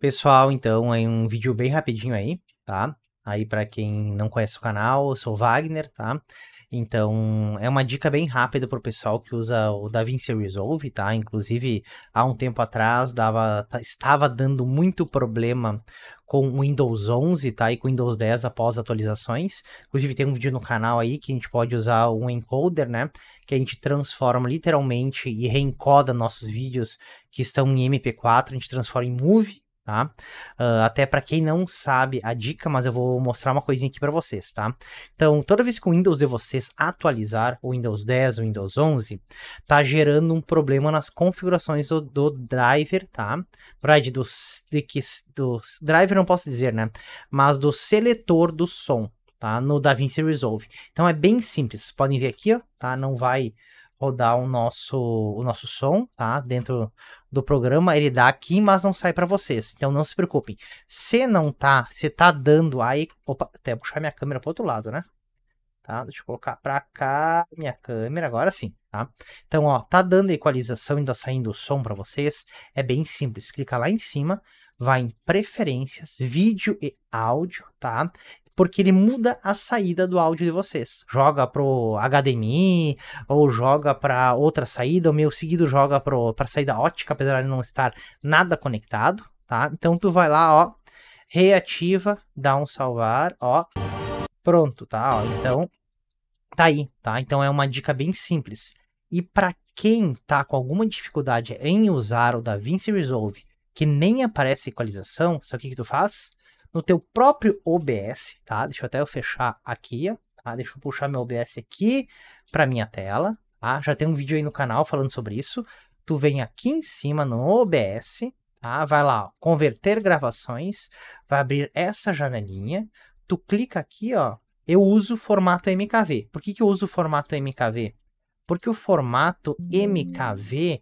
Pessoal, então, é um vídeo bem rapidinho aí, tá? Aí para quem não conhece o canal, eu sou Wagner, tá? Então, é uma dica bem rápida pro pessoal que usa o DaVinci Resolve, tá? Inclusive, há um tempo atrás dava estava dando muito problema com o Windows 11, tá? E com o Windows 10 após atualizações. Inclusive, tem um vídeo no canal aí que a gente pode usar um encoder, né? Que a gente transforma literalmente e reencoda nossos vídeos que estão em MP4, a gente transforma em movie tá? Uh, até para quem não sabe a dica, mas eu vou mostrar uma coisinha aqui para vocês, tá? Então, toda vez que o Windows de vocês atualizar, o Windows 10, o Windows 11, tá gerando um problema nas configurações do, do driver, tá? Drive dos, de que, dos, driver não posso dizer, né? Mas do seletor do som, tá? No DaVinci Resolve. Então, é bem simples. Podem ver aqui, ó, tá? Não vai rodar o nosso, o nosso som, tá? Dentro do programa, ele dá aqui, mas não sai para vocês. Então não se preocupem. Se não tá, se tá dando aí, opa, até puxar minha câmera para outro lado, né? Tá? Deixa eu colocar para cá minha câmera, agora sim, tá? Então, ó, tá dando equalização e tá saindo o som para vocês. É bem simples. Clica lá em cima, vai em preferências, vídeo e áudio, tá? porque ele muda a saída do áudio de vocês. Joga pro HDMI, ou joga para outra saída, o meu seguido joga pro, para saída ótica, apesar de não estar nada conectado, tá? Então tu vai lá, ó, reativa, dá um salvar, ó. Pronto, tá? Ó, então, tá aí, tá? Então é uma dica bem simples. E para quem tá com alguma dificuldade em usar o DaVinci Resolve, que nem aparece equalização, sabe o que, que tu faz? no teu próprio OBS, tá? Deixa eu até eu fechar aqui, tá? Deixa eu puxar meu OBS aqui para minha tela, tá? Já tem um vídeo aí no canal falando sobre isso. Tu vem aqui em cima no OBS, tá? Vai lá, ó, converter gravações, vai abrir essa janelinha, tu clica aqui, ó, eu uso o formato MKV. Por que, que eu uso o formato MKV? Porque o formato MKV,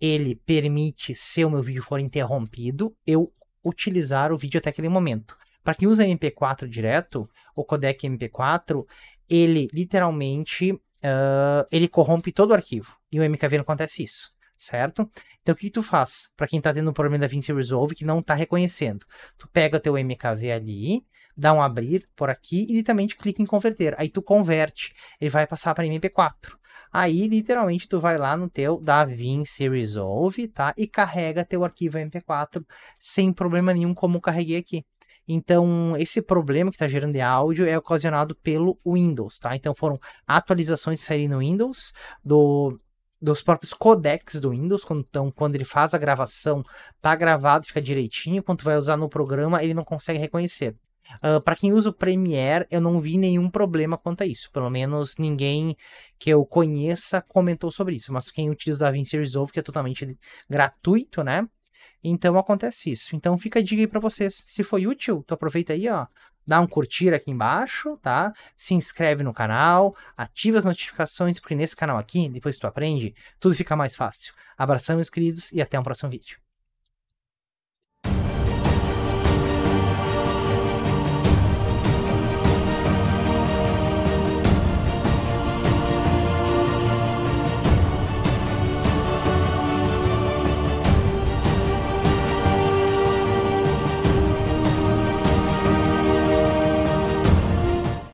ele permite, se o meu vídeo for interrompido, eu utilizar o vídeo até aquele momento. Para quem usa MP4 direto, o codec MP4, ele literalmente uh, ele corrompe todo o arquivo. E o MKV não acontece isso, certo? Então o que, que tu faz? Para quem está tendo um problema da Vinci Resolve que não está reconhecendo, tu pega o teu MKV ali, dá um abrir por aqui e literalmente clica em converter. Aí tu converte, ele vai passar para MP4. Aí, literalmente, tu vai lá no teu DaVinci Resolve, tá? E carrega teu arquivo MP4 sem problema nenhum, como carreguei aqui. Então, esse problema que está gerando de áudio é ocasionado pelo Windows, tá? Então, foram atualizações que saíram no Windows, do, dos próprios codecs do Windows, quando, então, quando ele faz a gravação, tá gravado, fica direitinho, quando tu vai usar no programa, ele não consegue reconhecer. Uh, para quem usa o Premiere, eu não vi nenhum problema quanto a isso. Pelo menos ninguém que eu conheça comentou sobre isso. Mas quem utiliza o DaVinci Resolve, que é totalmente gratuito, né? Então acontece isso. Então fica a dica aí para vocês. Se foi útil, tu aproveita aí, ó, dá um curtir aqui embaixo, tá? Se inscreve no canal, ativa as notificações, porque nesse canal aqui, depois que tu aprende, tudo fica mais fácil. Abração, meus queridos, e até o um próximo vídeo.